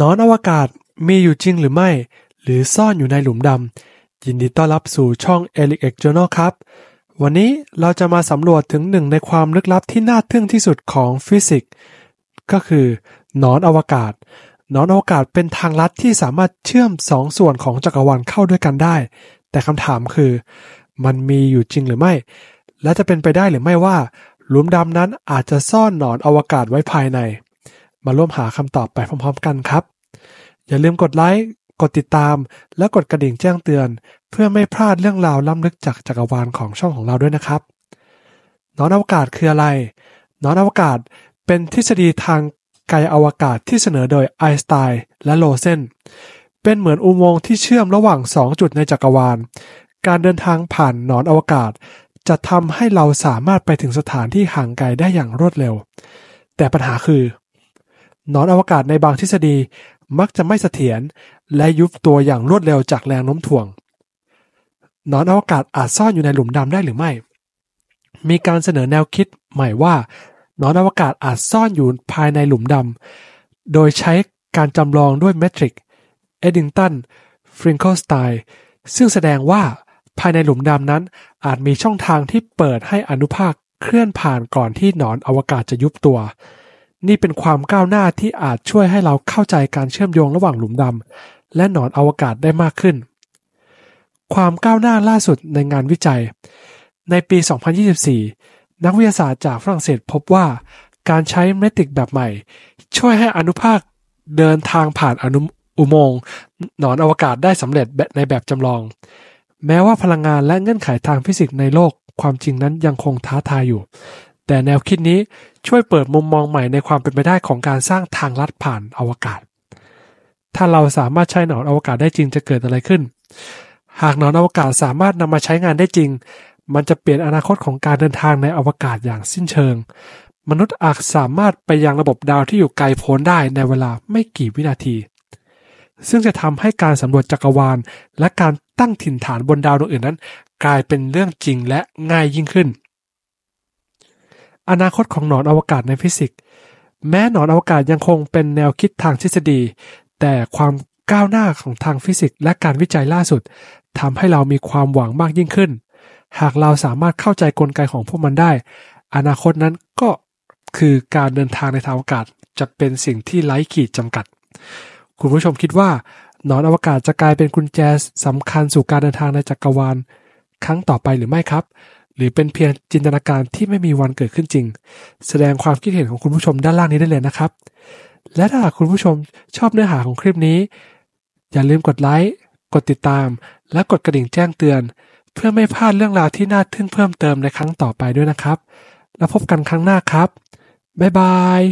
นอนอวกาศมีอยู่จริงหรือไม่ หรือซ่อนอยู่ในหลุมดำยินดีต้อนรับสู่ช่อง e l i c e Journal ครับ วันนี้เราจะมาสำรวจถึงหนึ่งในความลึกลับที่น่าทึ่งที่สุดของฟิสิกส์ก็คือนอนอวกาศนอนอวกาศเป็นทางลัดที่สามารถเชื่อมสองส่วนของจักรวาลเข้าด้วยกันได้ แต่คำถามคือ มันมีอยู่จริงหรือไม่ และจะเป็นไปได้หรือไม่ว่า หลุมดำนั้นอาจจะซ่อนหนอนอวกาศไว้ภายในมาร่วมหาคำตอบไปพร้อมๆกันครับ อย่าลืมกดไลค์กดติดตาม และกดกระดิ่งแจ้งเตือน เพื่อไม่พลาดเรื่องราวล้ำลึกจากจักรวาลของช่องของเราด้วยนะครับ นอนอวกาศคืออะไรนอนอวกาศเป็นทฤษฎีทางไกลอวกาศที่เสนอโดยไอน์สไตน์และโลเซนเป็นเหมือนอุโมงค์ที่เชื่อมระหว่าง 2 จุดในจักรวาลการเดินทางผ่านนอนอวกาศ จะทำให้เราสามารถไปถึงสถานที่ห่างไกลได้อย่างรวดเร็ว แต่ปัญหาคือนอนอวกาศในบางทฤษฎีมักจะไม่เสถียรและยุบตัวอย่างรวดเร็วจากแรงโน้มถ่วง นอนอวกาศอาจซ่อนอยู่ในหลุมดำได้หรือไม่ มีการเสนอแนวคิดใหม่ว่า นอนอวกาศอาจซ่อนอยู่ภายในหลุมดำ โดยใช้การจำลองด้วยเมทริกเอดิงตันฟริงเกิลสไตน์ซึ่งแสดงว่าภายในหลุมดำนั้นอาจมีช่องทางที่เปิดให้อนุภาคเคลื่อนผ่านก่อนที่หนอนอวกาศจะยุบตัวนี่เป็นความก้าวหน้าที่อาจช่วยให้เราเข้าใจการเชื่อมโยงระหว่างหลุมดำและหนอนอวกาศได้มากขึ้น ความก้าวหน้าล่าสุดในงานวิจัย ในปี 2024 นักวิทยาศาสตร์จากฝรั่งเศสพบว่า การใช้เมติกแบบใหม่ ช่วยให้อนุภาคเดินทางผ่านอนุอุโมงค์หนอนอวกาศได้สำเร็จในแบบจำลอง แม้ว่าพลังงานและเงื่อนไขทางฟิสิกส์ในโลก ความจริงนั้นยังคงท้าทายอยู่ แต่แนวคิดนี้ช่วยเปิดมุมมองใหม่ในความเป็นไปได้ของการสร้างทางลัดผ่านอวกาศ ถ้าเราสามารถใช้หนอนอวกาศได้จริงจะเกิดอะไรขึ้น หากหนอนอวกาศสามารถนำมาใช้งานได้จริง มันจะเปลี่ยนอนาคตของการเดินทางในอวกาศอย่างสิ้นเชิง มนุษย์อาจสามารถไปยังระบบดาวที่อยู่ไกลโพ้นได้ในเวลาไม่กี่วินาที ซึ่งจะทำให้การสำรวจจักรวาล และการตั้งถิ่นฐานบนดาวดวงอื่นนั้นกลายเป็นเรื่องจริงและง่ายยิ่งขึ้นอนาคตของหนอนอวกาศในฟิสิกส์แม้หนอนอวกาศยังคงเป็นแนวคิดทางทฤษฎี แต่ความก้าวหน้าของทางฟิสิกส์และการวิจัยล่าสุดทำให้เรามีความหวังมากยิ่งขึ้น หากเราสามารถเข้าใจกลไกของพวกมันได้ อนาคตนั้นก็คือการเดินทางในทางอวกาศ จะเป็นสิ่งที่ไร้ขีดจำกัด คุณผู้ชมคิดว่าหนอนอวกาศจะกลายเป็นกุญแจสำคัญสู่การเดินทางในจักกรวาล ครั้งต่อไปหรือไม่ครับหรือเป็นเพียงจินตนาการที่ไม่มีวันเกิดขึ้นจริง แสดงความคิดเห็นของคุณผู้ชมด้านล่างนี้ได้เลยนะครับ และถ้าหากคุณผู้ชมชอบเนื้อหาของคลิปนี้ อย่าลืมกดไลค์กดติดตาม และกดกระดิ่งแจ้งเตือน เพื่อไม่พลาดเรื่องราวที่น่าทึ่งเพิ่มเติมในครั้งต่อไปด้วยนะครับ แล้วพบกันครั้งหน้าครับบ๊ายบาย